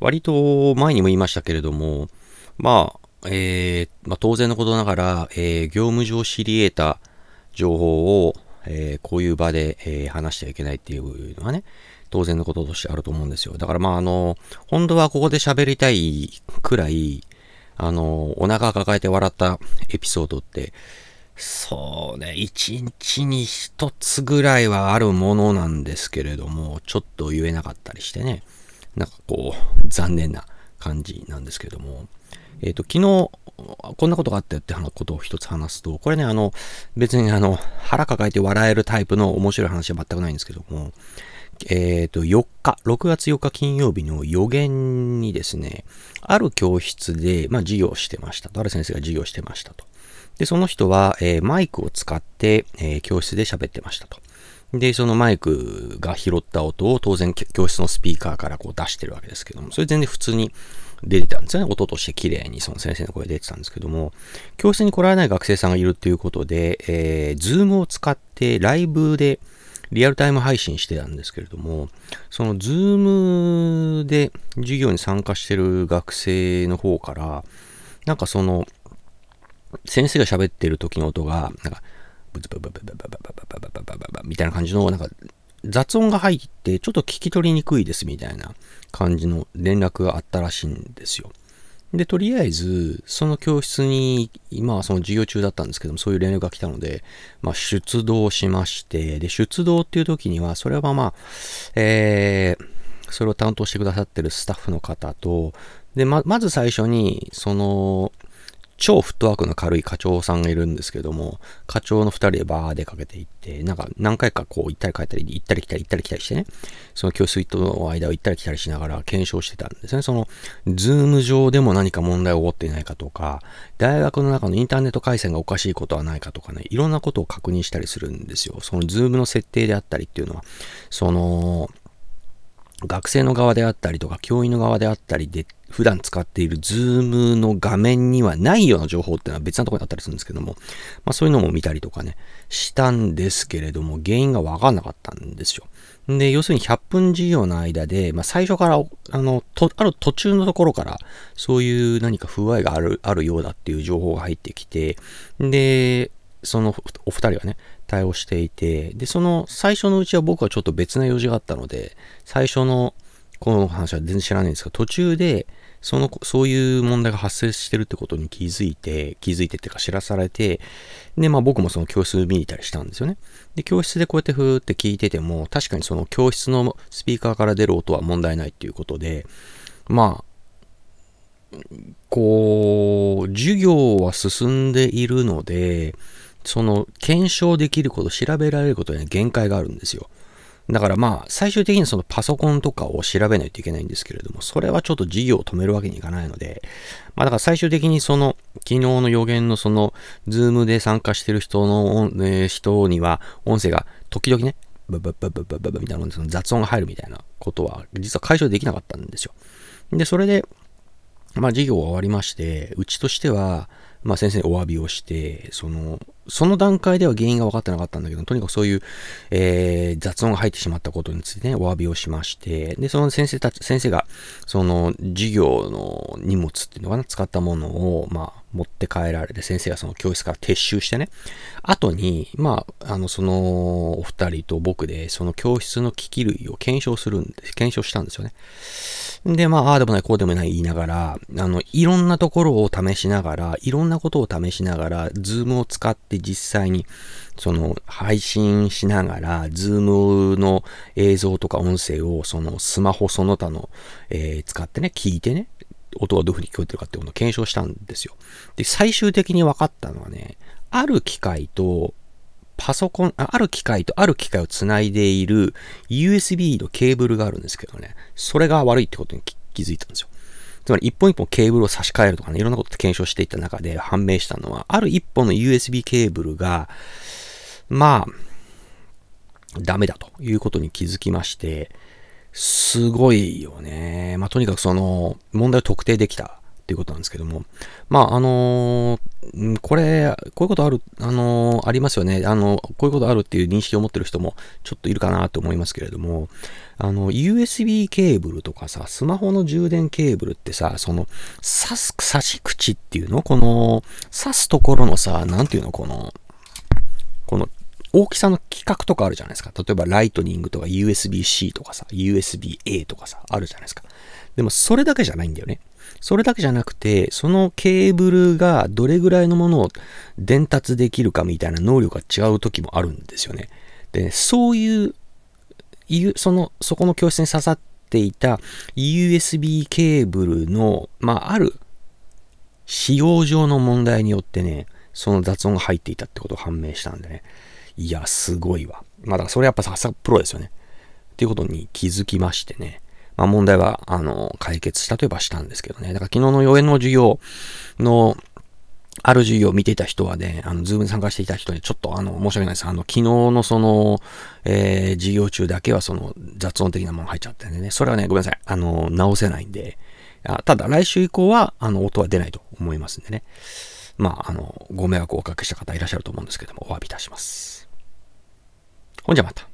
割と前にも言いましたけれども、まあ、えー、まあ、当然のことながら、えー、業務上知り得た情報を、えー、こういう場で、え話しちゃいけないっていうのはね、当然のこととしてあると思うんですよ。だからまあ、あの、本当はここで喋りたいくらい、あの、お腹抱えて笑ったエピソードって、そうね、一日に一つぐらいはあるものなんですけれども、ちょっと言えなかったりしてね。なんかこう、残念な感じなんですけれども、えっ、ー、と、昨日、こんなことがあったよってことを一つ話すと、これね、あの、別にあの、腹抱えて笑えるタイプの面白い話は全くないんですけども、えっ、ー、と、4日、6月4日金曜日の予言にですね、ある教室で、まあ、授業してましたと。ある先生が授業してましたと。で、その人は、えー、マイクを使って、えー、教室で喋ってましたと。で、そのマイクが拾った音を当然教室のスピーカーからこう出してるわけですけども、それ全然普通に出てたんですよね。音として綺麗にその先生の声出てたんですけども、教室に来られない学生さんがいるっていうことで、えー、ズームを使ってライブでリアルタイム配信してたんですけれども、そのズームで授業に参加してる学生の方から、なんかその、先生が喋ってる時の音が、なんか、ブツブブブブブブブブブブブブみたいな感じの、なんか雑音が入って、ちょっと聞き取りにくいですみたいな感じの連絡があったらしいんですよ。で、とりあえず、その教室に、今はその授業中だったんですけども、そういう連絡が来たので、まあ、出動しまして、で、出動っていう時には、それはまあ、えー、それを担当してくださってるスタッフの方と、で、ま、まず最初に、その、超フットワークの軽い課長さんがいるんですけども、課長の二人でバー出かけていって、なんか何回かこう行ったり帰ったり、行ったり来たり行ったり来たりしてね、その教室との間を行ったり来たりしながら検証してたんですね。その、ズーム上でも何か問題起こっていないかとか、大学の中のインターネット回線がおかしいことはないかとかね、いろんなことを確認したりするんですよ。そのズームの設定であったりっていうのは、その、学生の側であったりとか、教員の側であったりで、普段使っている Zoom の画面にはないような情報っていうのは別なところにあったりするんですけども、まあそういうのも見たりとかね、したんですけれども、原因がわかんなかったんですよ。で、要するに100分授業の間で、まあ最初から、あの、と、ある途中のところから、そういう何か不具合がある、あるようだっていう情報が入ってきて、で、そのお二人はね、対応していて、で、その最初のうちは僕はちょっと別な用事があったので、最初のこの話は全然知らないんですが、途中で、その、そういう問題が発生してるってことに気づいて、気づいてっていうか知らされて、で、まあ僕もその教室見に行ったりしたんですよね。で、教室でこうやってふーって聞いてても、確かにその教室のスピーカーから出る音は問題ないっていうことで、まあ、こう、授業は進んでいるので、その検証できること、調べられることには限界があるんですよ。だからまあ、最終的にそのパソコンとかを調べないといけないんですけれども、それはちょっと事業を止めるわけにいかないので、まあだから最終的にその、昨日の予言のその、ズームで参加してる人の、え人には、音声が時々ね、ブブブブブブブみたいなの雑音が入るみたいなことは、実は解消できなかったんですよ。で、それで、まあ、授業が終わりまして、うちとしては、まあ、先生にお詫びをして、その、その段階では原因が分かってなかったんだけど、とにかくそういう、えー、雑音が入ってしまったことについてね、お詫びをしまして、で、その先生たち、先生が、その、授業の荷物っていうのかな、使ったものを、まあ、持って帰られて、先生がその教室から撤収してね、後に、まあ、あの、その、お二人と僕で、その教室の機器類を検証するんです、検証したんですよね。で、まあ、ああでもない、こうでもない言いながら、あの、いろんなところを試しながら、いろんなことを試しながら、ズームを使って実際に、その、配信しながら、ズームの映像とか音声を、その、スマホその他の、えー、使ってね、聞いてね、音がどういう風に聞こえてるかっていことを検証したんですよ。で、最終的に分かったのはね、ある機械とパソコン、ある機械とある機械をつないでいる USB のケーブルがあるんですけどね、それが悪いってことに気づいたんですよ。つまり一本一本ケーブルを差し替えるとかね、いろんなこと検証していった中で判明したのは、ある一本の USB ケーブルが、まあ、ダメだということに気づきまして、すごいよね。まあ、とにかくその、問題を特定できたっていうことなんですけども。まあ、あのー、これ、こういうことある、あのー、ありますよね。あの、こういうことあるっていう認識を持ってる人もちょっといるかなと思いますけれども、あの、USB ケーブルとかさ、スマホの充電ケーブルってさ、その、刺す、刺し口っていうのこの、刺すところのさ、なんていうのこの、この大きさの規格とかあるじゃないですか。例えばライトニングとか USB-C とかさ、USB-A とかさ、あるじゃないですか。でもそれだけじゃないんだよね。それだけじゃなくて、そのケーブルがどれぐらいのものを伝達できるかみたいな能力が違う時もあるんですよね。で、ね、そういう、その、そこの教室に刺さっていた USB ケーブルの、まあ、ある使用上の問題によってね、その雑音が入っていたってことを判明したんでね。いや、すごいわ。まあ、だからそれやっぱさっさプロですよね。っていうことに気づきましてね。まあ、問題は、あの、解決したといえばしたんですけどね。だから昨日の予演の授業の、ある授業を見ていた人はね、あの、ズームに参加していた人に、ちょっとあの、申し訳ないです。あの、昨日のその、えー、授業中だけはその、雑音的なもの入っちゃってね。それはね、ごめんなさい。あの、直せないんで。ただ、来週以降は、あの、音は出ないと思いますんでね。まあ、あの、ご迷惑をおかけした方いらっしゃると思うんですけども、お詫びいたします。 혼자 맡아.